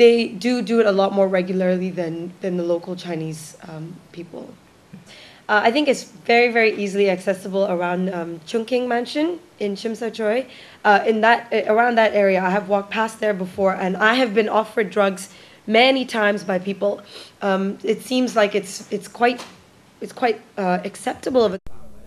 they do do it a lot more regularly than, than the local Chinese um, people. Uh, I think it's very, very easily accessible around um, Chungking Mansion in Chimsa Choi. Uh, in that, uh, around that area, I have walked past there before, and I have been offered drugs many times by people. Um, it seems like it's it's quite it's quite uh, acceptable of a